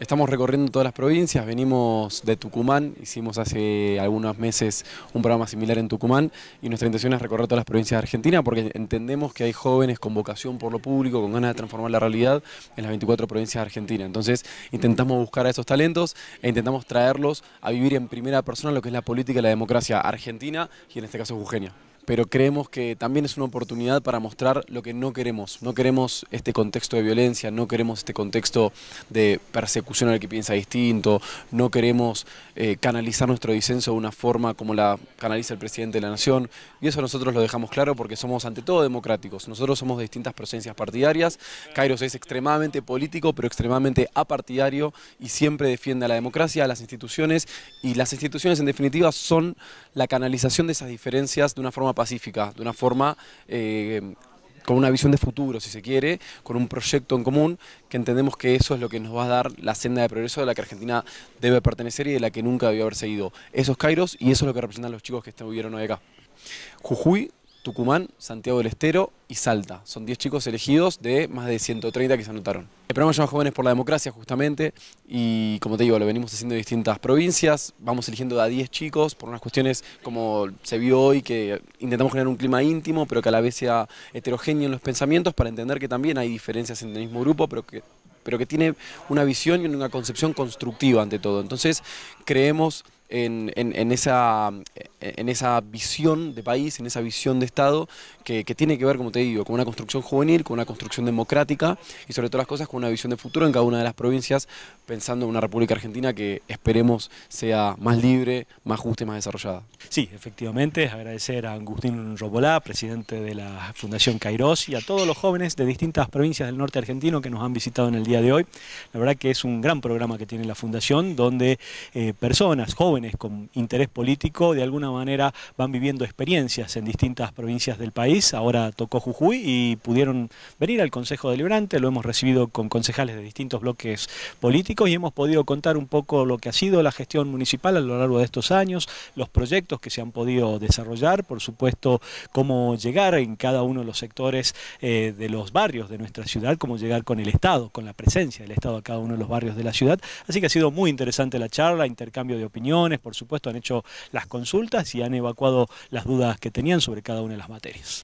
Estamos recorriendo todas las provincias, venimos de Tucumán, hicimos hace algunos meses un programa similar en Tucumán y nuestra intención es recorrer todas las provincias de Argentina porque entendemos que hay jóvenes con vocación por lo público, con ganas de transformar la realidad en las 24 provincias de Argentina. Entonces intentamos buscar a esos talentos e intentamos traerlos a vivir en primera persona lo que es la política y la democracia argentina y en este caso Eugenia pero creemos que también es una oportunidad para mostrar lo que no queremos. No queremos este contexto de violencia, no queremos este contexto de persecución al que piensa distinto, no queremos eh, canalizar nuestro disenso de una forma como la canaliza el presidente de la Nación. Y eso nosotros lo dejamos claro porque somos ante todo democráticos. Nosotros somos de distintas presencias partidarias. Kairos es extremadamente político, pero extremadamente apartidario y siempre defiende a la democracia, a las instituciones y las instituciones en definitiva son la canalización de esas diferencias de una forma pacífica, de una forma eh, con una visión de futuro, si se quiere, con un proyecto en común, que entendemos que eso es lo que nos va a dar la senda de progreso de la que Argentina debe pertenecer y de la que nunca debió haber seguido. Esos Kairos y eso es lo que representan los chicos que estuvieron hoy acá. Jujuy Tucumán, Santiago del Estero y Salta. Son 10 chicos elegidos de más de 130 que se anotaron. El programa se llama Jóvenes por la Democracia justamente y como te digo, lo venimos haciendo en distintas provincias, vamos eligiendo a 10 chicos por unas cuestiones como se vio hoy, que intentamos generar un clima íntimo pero que a la vez sea heterogéneo en los pensamientos para entender que también hay diferencias en el mismo grupo pero que pero que tiene una visión y una concepción constructiva ante todo. Entonces creemos en, en, esa, eh, en esa visión de país, en esa visión de Estado, que, tiene que ver, como te digo, con una construcción juvenil, con una construcción democrática y sobre todas las cosas con una visión de futuro en cada una de las provincias, pensando en una República Argentina que esperemos sea más libre, más justa y más desarrollada. Sí, efectivamente, agradecer a Agustín Robolá, presidente de la Fundación Cairós, y a todos los jóvenes de distintas provincias del norte argentino que nos han visitado en el día de hoy. La verdad que es un gran programa que tiene la Fundación, donde eh, personas, jóvenes con interés político, de alguna manera van viviendo experiencias en distintas provincias del país. Ahora tocó Jujuy y pudieron venir al Consejo Deliberante, lo hemos recibido con concejales de distintos bloques políticos y hemos podido contar un poco lo que ha sido la gestión municipal a lo largo de estos años, los proyectos que se han podido desarrollar, por supuesto, cómo llegar en cada uno de los sectores eh, de los barrios de nuestra ciudad, cómo llegar con el Estado, con la presencia del Estado a cada uno de los barrios de la ciudad. Así que ha sido muy interesante la charla, intercambio de opiniones, por supuesto, han hecho las consultas y han evacuado las dudas que tenían sobre cada una de las materias.